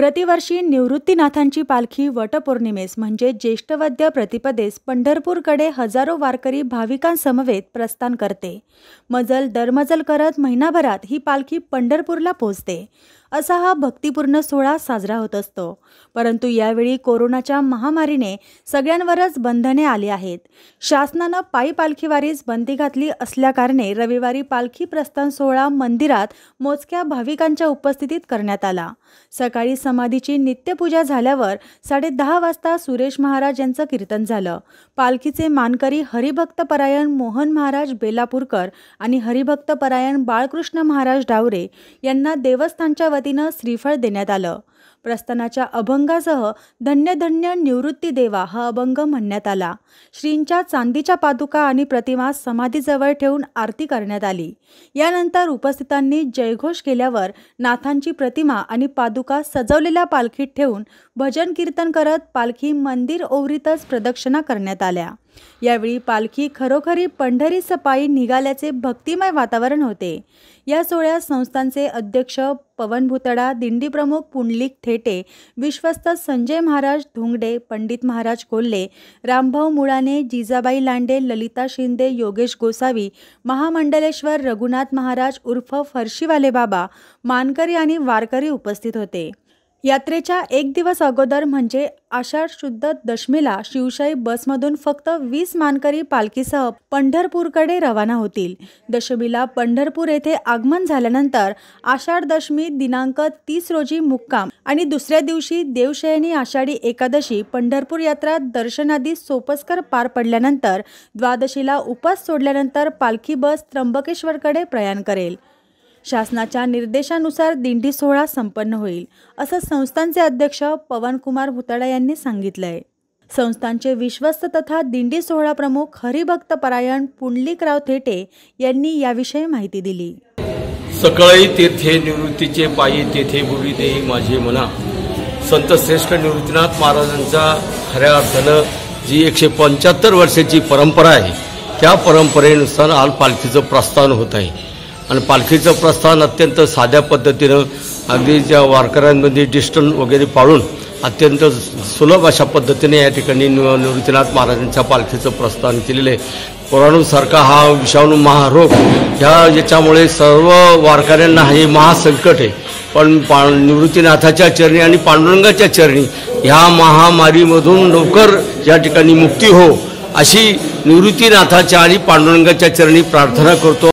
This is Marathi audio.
प्रतिवर्षी निवृत्तीनाथांची पालखी वटपौर्णिमेस म्हणजे ज्येष्ठवद्य प्रतिपदेस पंढरपूरकडे हजारो वारकरी भाविकांसमवेत प्रस्थान करते मजल दरमजल करत महिनाभरात ही पालखी पंढरपूरला पोहोचते असा हा भक्तिपूर्ण सोहळा साजरा होत असतो परंतु यावेळी कोरोनाच्या महामारीने सगळ्यांवरच बंधने आली आहेत शासनानं पायी पालखीवारीस बंदी घातली असल्याकारणे रविवारी पालखी प्रस्थान सोहळा मंदिरात मोजक्या भाविकांच्या उपस्थितीत करण्यात आला सकाळी समाधीची नित्यपूजा झाल्यावर साडे वाजता सुरेश महाराज यांचं कीर्तन झालं पालखीचे मानकरी हरिभक्तपरायण मोहन महाराज बेलापूरकर आणि हरिभक्तपरायण बाळकृष्ण महाराज डावरे यांना देवस्थानच्या वतीनं श्रीफळ देण्यात आलं प्रस्थानाच्या अभंगासह धन्य धन्य निवृत्ती देवा हा अभंग म्हणण्यात आला श्रींच्या चांदीच्या पादुका आणि प्रतिमा समाधीजवळ ठेवून आरती करण्यात आली यानंतर उपस्थितांनी जयघोष केल्यावर नाथांची प्रतिमा आणि पादुका सजवलेल्या पालखीत ठेवून भजन कीर्तन करत पालखी मंदिर ओवरीतच प्रदक्षिणा करण्यात आल्या यावेळी पालखी खरोखरी पंढरी सपाई निघाल्याचे भक्तिमय वातावरण होते या सोहळ्यात संस्थांचे अध्यक्ष पवन भुतडा दिंडीप्रमुख पुंडलिक थेटे विश्वस्त संजय महाराज धुंगडे पंडित महाराज कोल्हे रामभाऊ मुळाने जिजाबाई लांडे ललिता शिंदे योगेश गोसावी महामंडलेश्वर रघुनाथ महाराज उर्फ फरशीवाले बाबा मानकरी आणि वारकरी उपस्थित होते यात्रेच्या एक दिवस अगोदर म्हणजे आषाढ शुद्ध दशमीला शिवशाही बसमधून फक्त वीस मानकरी पालखीसह पंढरपूरकडे रवाना होतील दशमीला पंढरपूर येथे आगमन झाल्यानंतर आषाढ दशमी दिनांक तीस रोजी मुक्काम आणि दुसऱ्या दिवशी देवशयनी आषाढी एकादशी पंढरपूर यात्रा दर्शनादी सोपस्कर पार पडल्यानंतर द्वादशीला उपास सोडल्यानंतर पालखी बस त्र्यंबकेश्वरकडे प्रयाण करेल शासनाच्या निर्देशानुसार दिंडी सोहळा संपन्न होईल असं संस्थांचे अध्यक्ष पवनकुमार भुताडा यांनी सांगितलं आहे संस्थांचे विश्वस्त तथा दिंडी सोहळा प्रमुख हरिभक्त परायण पुंडलिकराव थेटे यांनी याविषयी माहिती दिली सकाळी तेथे निवृत्तीचे पायी तेथे बुरी देई माझे मना संत श्रेष्ठ निवृत्तीनाथ महाराजांचा खऱ्या अर्थानं जी एकशे पंच्याहत्तर वर्षाची परंपरा आहे त्या परंपरेनुसार पालखीचं प्रस्थान होत आहे आणि पालखीचं प्रस्थान अत्यंत साध्या पद्धतीनं अगदी ज्या वारकऱ्यांमध्ये डिस्टन्स वगैरे पाळून अत्यंत सुलभ अशा पद्धतीने या ठिकाणी निवृत्तीनाथ महाराजांच्या पालखीचं प्रस्थान केलेलं आहे कोरोनासारखा हा विषाणू महारोग ह्या याच्यामुळे सर्व वारकऱ्यांना हे महासंकट आहे पण पा निवृत्तीनाथाच्या चरणी आणि पांडुरंगाच्या चरणी ह्या महामारीमधून लवकर या ठिकाणी मुक्ती हो अशी निवृत्तीनाथाच्या आणि पांडुरंगाच्या चरणी प्रार्थना करतो